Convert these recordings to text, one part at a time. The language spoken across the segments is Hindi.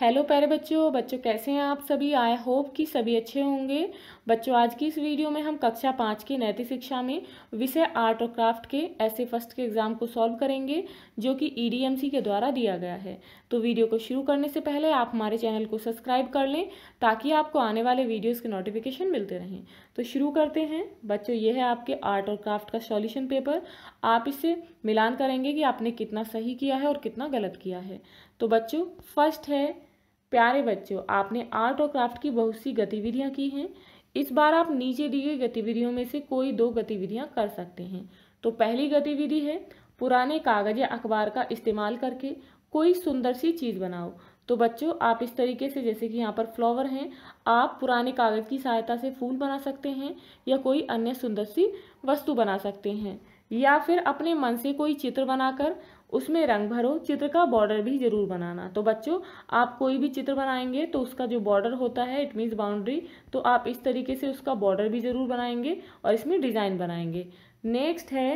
हेलो प्यारे बच्चों बच्चों कैसे हैं आप सभी आई होप कि सभी अच्छे होंगे बच्चों आज की इस वीडियो में हम कक्षा पाँच की नैतिक शिक्षा में विषय आर्ट और क्राफ्ट के ऐसे फर्स्ट के एग्ज़ाम को सॉल्व करेंगे जो कि ईडीएमसी e के द्वारा दिया गया है तो वीडियो को शुरू करने से पहले आप हमारे चैनल को सब्सक्राइब कर लें ताकि आपको आने वाले वीडियोज़ के नोटिफिकेशन मिलते रहें तो शुरू करते हैं बच्चों ये है आपके आर्ट और क्राफ्ट का सॉल्यूशन पेपर आप इससे मिलान करेंगे कि आपने कितना सही किया है और कितना गलत किया है तो बच्चों फर्स्ट है प्यारे बच्चों आपने आर्ट और क्राफ्ट की बहुत सी गतिविधियाँ की हैं इस बार आप नीचे दी गई गतिविधियों में से कोई दो गतिविधियाँ कर सकते हैं तो पहली गतिविधि है पुराने कागज या अखबार का इस्तेमाल करके कोई सुंदर सी चीज़ बनाओ तो बच्चों आप इस तरीके से जैसे कि यहाँ पर फ्लावर हैं आप पुराने कागज़ की सहायता से फूल बना सकते हैं या कोई अन्य सुंदर सी वस्तु बना सकते हैं या फिर अपने मन से कोई चित्र बनाकर उसमें रंग भरो चित्र का बॉर्डर भी ज़रूर बनाना तो बच्चों आप कोई भी चित्र बनाएंगे तो उसका जो बॉर्डर होता है इट मीन्स बाउंड्री तो आप इस तरीके से उसका बॉर्डर भी ज़रूर बनाएंगे और इसमें डिज़ाइन बनाएंगे नेक्स्ट है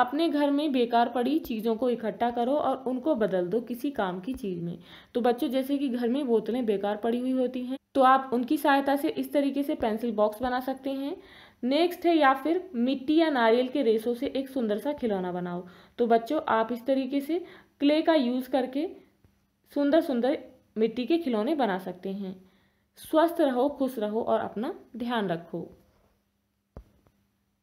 अपने घर में बेकार पड़ी चीज़ों को इकट्ठा करो और उनको बदल दो किसी काम की चीज़ में तो बच्चों जैसे कि घर में बोतलें बेकार पड़ी हुई होती हैं तो आप उनकी सहायता से इस तरीके से पेंसिल बॉक्स बना सकते हैं नेक्स्ट है या फिर मिट्टी या नारियल के रेशों से एक सुंदर सा खिलौना बनाओ तो बच्चों आप इस तरीके से क्ले का यूज़ करके सुंदर सुंदर मिट्टी के खिलौने बना सकते हैं स्वस्थ रहो खुश रहो और अपना ध्यान रखो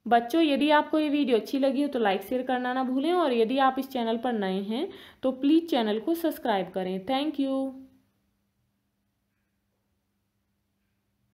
बच्चों यदि आपको ये वीडियो अच्छी लगी हो तो लाइक शेयर करना ना भूलें और यदि आप इस चैनल पर नए हैं तो प्लीज़ चैनल को सब्सक्राइब करें थैंक यू